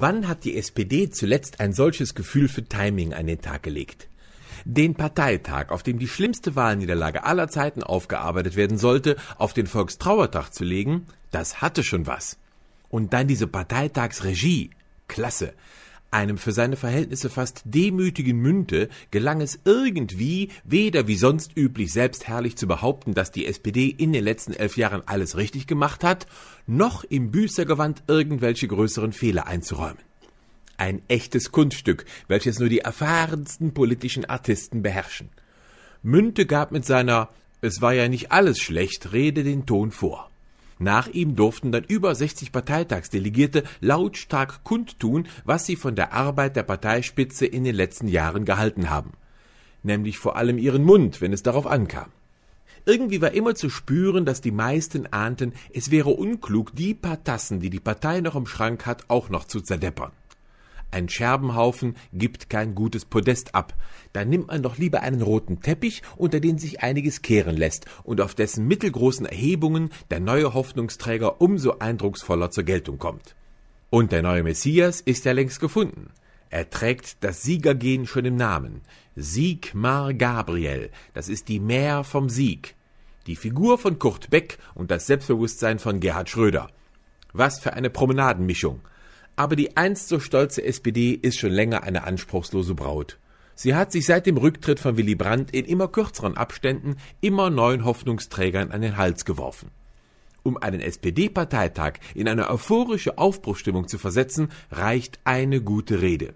Wann hat die SPD zuletzt ein solches Gefühl für Timing an den Tag gelegt? Den Parteitag, auf dem die schlimmste Wahlniederlage aller Zeiten aufgearbeitet werden sollte, auf den Volkstrauertag zu legen, das hatte schon was. Und dann diese Parteitagsregie. Klasse. Einem für seine Verhältnisse fast demütigen Münte gelang es irgendwie, weder wie sonst üblich selbstherrlich zu behaupten, dass die SPD in den letzten elf Jahren alles richtig gemacht hat, noch im Büßergewand irgendwelche größeren Fehler einzuräumen. Ein echtes Kunststück, welches nur die erfahrensten politischen Artisten beherrschen. Münte gab mit seiner Es war ja nicht alles schlecht Rede den Ton vor. Nach ihm durften dann über 60 Parteitagsdelegierte lautstark kundtun, was sie von der Arbeit der Parteispitze in den letzten Jahren gehalten haben. Nämlich vor allem ihren Mund, wenn es darauf ankam. Irgendwie war immer zu spüren, dass die meisten ahnten, es wäre unklug, die paar Tassen, die die Partei noch im Schrank hat, auch noch zu zerdeppern. Ein Scherbenhaufen gibt kein gutes Podest ab. Da nimmt man doch lieber einen roten Teppich, unter den sich einiges kehren lässt und auf dessen mittelgroßen Erhebungen der neue Hoffnungsträger umso eindrucksvoller zur Geltung kommt. Und der neue Messias ist ja längst gefunden. Er trägt das Siegergehen schon im Namen. Siegmar Gabriel, das ist die Mär vom Sieg. Die Figur von Kurt Beck und das Selbstbewusstsein von Gerhard Schröder. Was für eine Promenadenmischung. Aber die einst so stolze SPD ist schon länger eine anspruchslose Braut. Sie hat sich seit dem Rücktritt von Willy Brandt in immer kürzeren Abständen immer neuen Hoffnungsträgern an den Hals geworfen. Um einen SPD-Parteitag in eine euphorische Aufbruchstimmung zu versetzen, reicht eine gute Rede.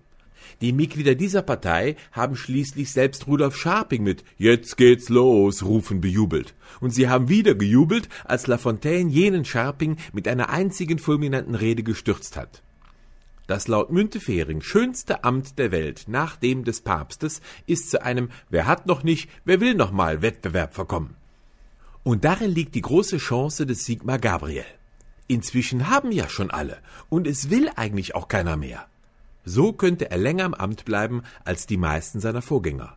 Die Mitglieder dieser Partei haben schließlich selbst Rudolf Scharping mit Jetzt geht's los rufen bejubelt. Und sie haben wieder gejubelt, als Lafontaine jenen Scharping mit einer einzigen fulminanten Rede gestürzt hat. Das laut Müntefering schönste Amt der Welt nach dem des Papstes ist zu einem Wer hat noch nicht, wer will noch mal Wettbewerb verkommen. Und darin liegt die große Chance des Sigmar Gabriel. Inzwischen haben ja schon alle und es will eigentlich auch keiner mehr. So könnte er länger im Amt bleiben als die meisten seiner Vorgänger.